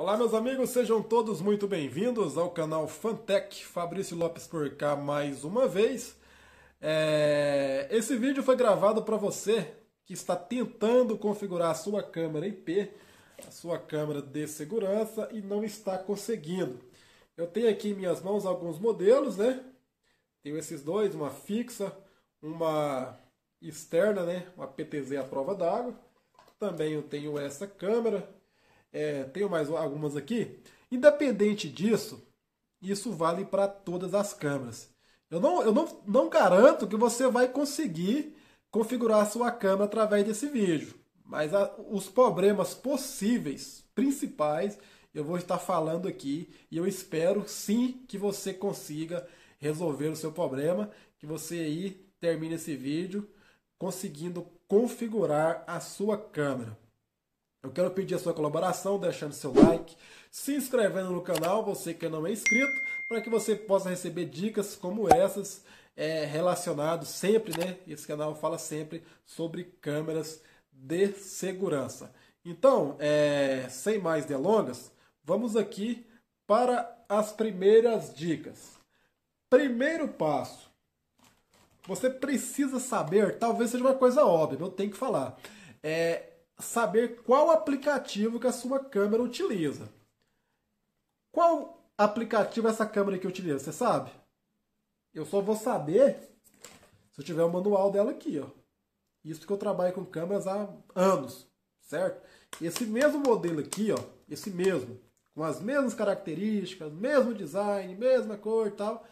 Olá, meus amigos, sejam todos muito bem-vindos ao canal Fantech. Fabrício Lopes por cá mais uma vez. É... Esse vídeo foi gravado para você que está tentando configurar a sua câmera IP, a sua câmera de segurança e não está conseguindo. Eu tenho aqui em minhas mãos alguns modelos, né? Tenho esses dois, uma fixa, uma externa, né? Uma PTZ à prova d'água. Também eu tenho essa câmera, é, tenho mais algumas aqui. Independente disso, isso vale para todas as câmeras. Eu, não, eu não, não garanto que você vai conseguir configurar a sua câmera através desse vídeo, mas a, os problemas possíveis, principais, eu vou estar falando aqui e eu espero sim que você consiga resolver o seu problema, que você aí termine esse vídeo conseguindo configurar a sua câmera. Eu quero pedir a sua colaboração deixando seu like, se inscrevendo no canal, você que não é inscrito, para que você possa receber dicas como essas é, relacionado sempre, né? Esse canal fala sempre sobre câmeras de segurança. Então, é, sem mais delongas, vamos aqui para as primeiras dicas. Primeiro passo: você precisa saber, talvez seja uma coisa óbvia, eu tenho que falar. É, saber qual aplicativo que a sua câmera utiliza. Qual aplicativo é essa câmera que utiliza, você sabe? Eu só vou saber se eu tiver o manual dela aqui, ó. Isso que eu trabalho com câmeras há anos, certo? Esse mesmo modelo aqui, ó, esse mesmo, com as mesmas características, mesmo design, mesma cor e tal,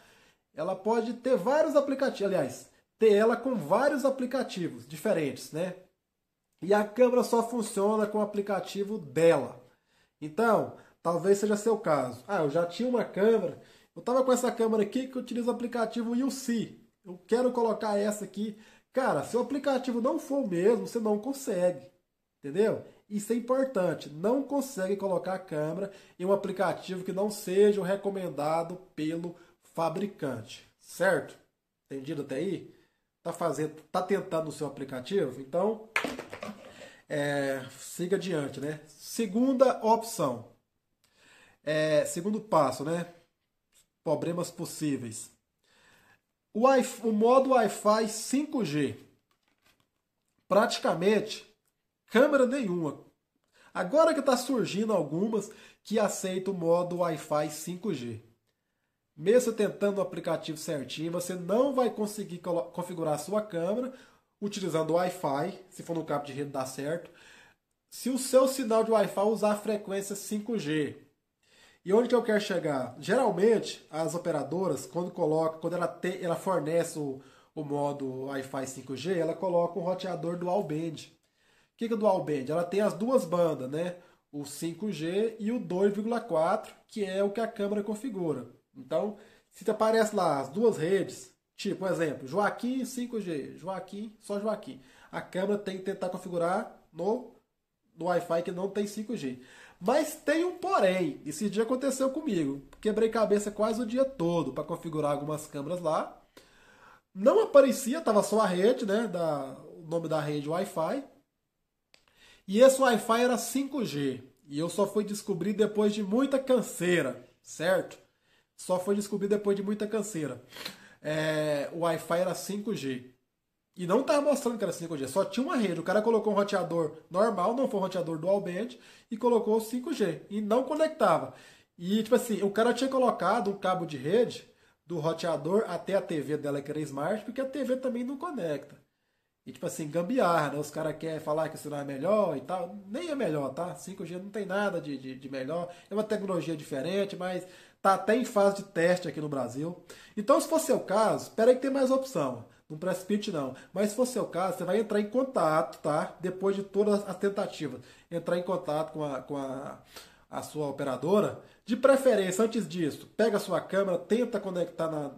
ela pode ter vários aplicativos, aliás, ter ela com vários aplicativos diferentes, né? E a câmera só funciona com o aplicativo dela. Então, talvez seja seu caso. Ah, eu já tinha uma câmera, eu estava com essa câmera aqui que utiliza o aplicativo UC. Eu quero colocar essa aqui. Cara, se o aplicativo não for o mesmo, você não consegue. Entendeu? Isso é importante. Não consegue colocar a câmera em um aplicativo que não seja o recomendado pelo fabricante. Certo? Entendido até aí? Tá fazendo, tá tentando o seu aplicativo? Então, é, siga adiante, né? Segunda opção. É, segundo passo, né? Problemas possíveis. O, o modo Wi-Fi 5G. Praticamente câmera nenhuma. Agora que está surgindo algumas que aceitam o modo Wi-Fi 5G. Mesmo tentando o aplicativo certinho, você não vai conseguir configurar a sua câmera utilizando Wi-Fi, se for no cabo de rede dá certo, se o seu sinal de Wi-Fi usar a frequência 5G. E onde que eu quero chegar? Geralmente, as operadoras, quando coloca, quando ela, ela fornece o, o modo Wi-Fi 5G, ela coloca um roteador dual band. O que, que é dual band? Ela tem as duas bandas, né? O 5G e o 2,4, que é o que a câmera configura. Então, se aparece lá as duas redes, Tipo, exemplo, Joaquim 5G, Joaquim, só Joaquim. A câmera tem que tentar configurar no, no Wi-Fi que não tem 5G. Mas tem um porém. Esse dia aconteceu comigo. Quebrei cabeça quase o dia todo para configurar algumas câmeras lá. Não aparecia, tava só a rede, né? Da, o nome da rede Wi-Fi. E esse Wi-Fi era 5G. E eu só fui descobrir depois de muita canseira, certo? Só foi descobrir depois de muita canseira é, o Wi-Fi era 5G. E não estava mostrando que era 5G, só tinha uma rede. O cara colocou um roteador normal, não foi um roteador dual band, e colocou 5G. E não conectava. E, tipo assim, o cara tinha colocado um cabo de rede do roteador até a TV dela, que era smart, porque a TV também não conecta. E tipo assim, gambiarra, né? Os caras querem falar que isso não é melhor e tal. Nem é melhor, tá? 5G não tem nada de, de, de, melhor. É uma tecnologia diferente, mas tá até em fase de teste aqui no Brasil. Então, se for seu caso, espera aí que tem mais opção. Não precipite não. Mas se for seu caso, você vai entrar em contato, tá? Depois de todas as tentativas. Entrar em contato com a, com a, a sua operadora. De preferência, antes disso, pega a sua câmera, tenta conectar na...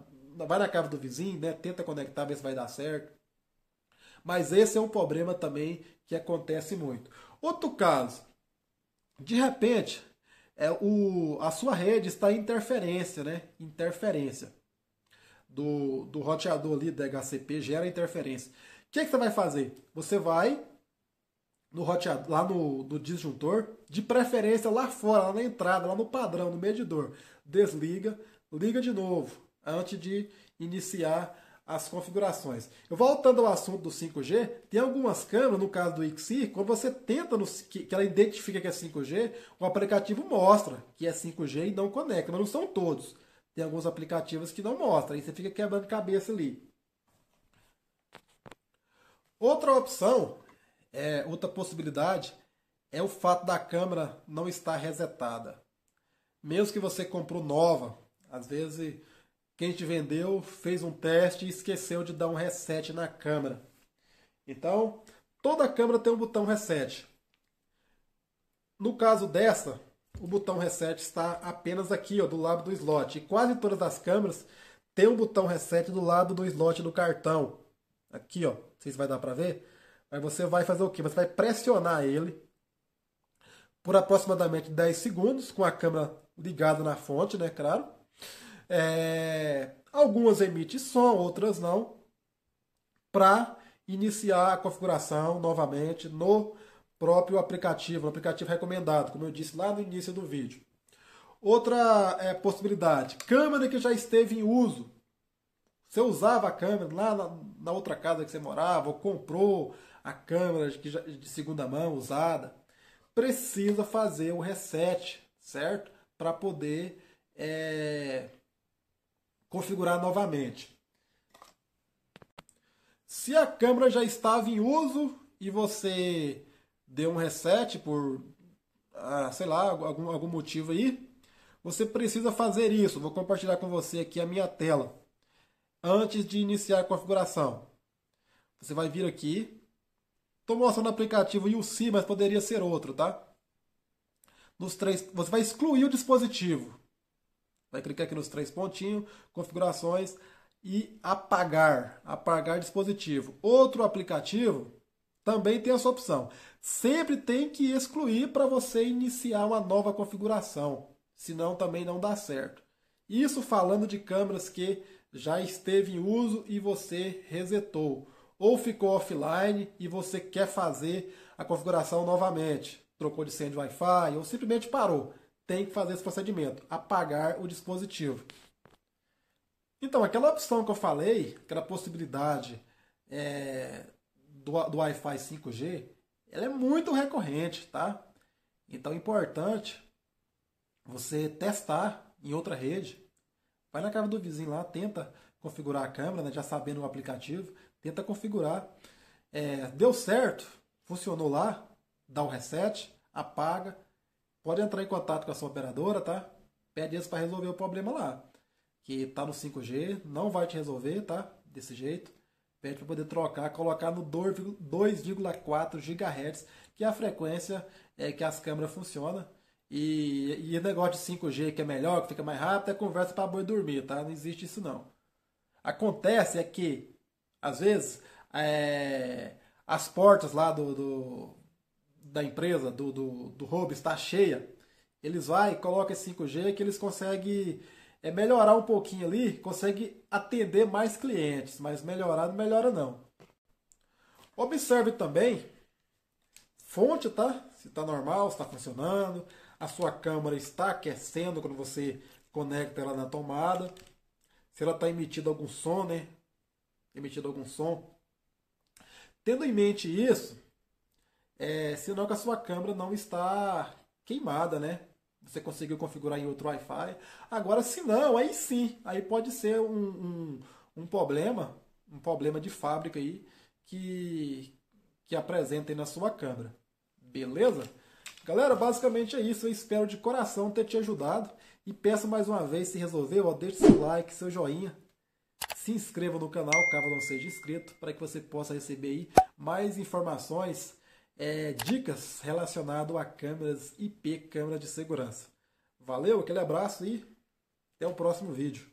Vai na casa do vizinho, né? Tenta conectar, ver se vai dar certo mas esse é um problema também que acontece muito. Outro caso, de repente, é o, a sua rede está em interferência, né? Interferência do, do roteador ali da HCP gera interferência. O que, é que você vai fazer? Você vai no roteador, lá no, no disjuntor, de preferência lá fora, lá na entrada, lá no padrão, no medidor. Desliga, liga de novo antes de iniciar as configurações. Eu voltando ao assunto do 5G, tem algumas câmeras, no caso do Xir, quando você tenta no, que, que, ela identifica que é 5G, o aplicativo mostra que é 5G e não conecta, mas não são todos. Tem alguns aplicativos que não mostram, aí você fica quebrando cabeça ali. Outra opção, é, outra possibilidade, é o fato da câmera não estar resetada. Mesmo que você comprou nova, às vezes que a gente vendeu fez um teste e esqueceu de dar um reset na câmera. Então, toda câmera tem um botão reset. No caso dessa, o botão reset está apenas aqui, ó, do lado do slot. E quase todas as câmeras tem um botão reset do lado do slot do cartão. Aqui, ó, não sei se vai dar para ver. Aí você vai fazer o quê? Você vai pressionar ele por aproximadamente 10 segundos com a câmera ligada na fonte, né, claro. É, algumas emite som, outras não, para iniciar a configuração novamente no próprio aplicativo, no aplicativo recomendado, como eu disse lá no início do vídeo. Outra é, possibilidade, câmera que já esteve em uso. Você usava a câmera lá na, na outra casa que você morava, ou comprou a câmera de, de segunda mão usada. Precisa fazer o reset, certo? Para poder é, configurar novamente. Se a câmera já estava em uso e você deu um reset por, ah, sei lá, algum, algum motivo aí, você precisa fazer isso. Vou compartilhar com você aqui a minha tela. Antes de iniciar a configuração, você vai vir aqui. Estou mostrando o aplicativo UC, mas poderia ser outro, tá? Nos três, você vai excluir o dispositivo. Vai clicar aqui nos três pontinhos, configurações e apagar, apagar dispositivo. Outro aplicativo também tem essa opção. Sempre tem que excluir para você iniciar uma nova configuração, senão também não dá certo. Isso falando de câmeras que já esteve em uso e você resetou, ou ficou offline e você quer fazer a configuração novamente, trocou de senha de Wi-Fi ou simplesmente parou tem que fazer esse procedimento, apagar o dispositivo. Então, aquela opção que eu falei, aquela possibilidade é, do, do Wi-Fi 5G, ela é muito recorrente, tá? Então, é importante você testar em outra rede. Vai na casa do vizinho lá, tenta configurar a câmera, né, já sabendo o aplicativo, tenta configurar. É, deu certo, funcionou lá, dá o reset, apaga, pode entrar em contato com a sua operadora, tá? Pede isso para resolver o problema lá. Que tá no 5G, não vai te resolver, tá? Desse jeito. Pede para poder trocar, colocar no 2,4 GHz, que é a frequência é, que as câmeras funcionam. E, e negócio de 5G que é melhor, que fica mais rápido, é conversa para boi dormir, tá? Não existe isso não. Acontece é que, às vezes, é, as portas lá do, do da empresa, do, do, do hub, está cheia, eles vai coloca 5G que eles conseguem é, melhorar um pouquinho ali, consegue atender mais clientes, mas melhorar não melhora não. Observe também fonte, tá? Se está normal, se está funcionando, a sua câmera está aquecendo quando você conecta ela na tomada, se ela está emitindo algum som, né? Emitindo algum som. Tendo em mente isso, é, senão que a sua câmera não está queimada, né? Você conseguiu configurar em outro Wi-Fi. Agora, se não, aí sim, aí pode ser um, um, um problema, um problema de fábrica aí que, que apresentem na sua câmera. Beleza? Galera, basicamente é isso. Eu espero de coração ter te ajudado. E peço mais uma vez, se resolveu, ó, deixe seu like, seu joinha. Se inscreva no canal, caso não seja inscrito, para que você possa receber aí mais informações é, dicas relacionadas a câmeras IP, câmeras de segurança. Valeu, aquele abraço e até o próximo vídeo.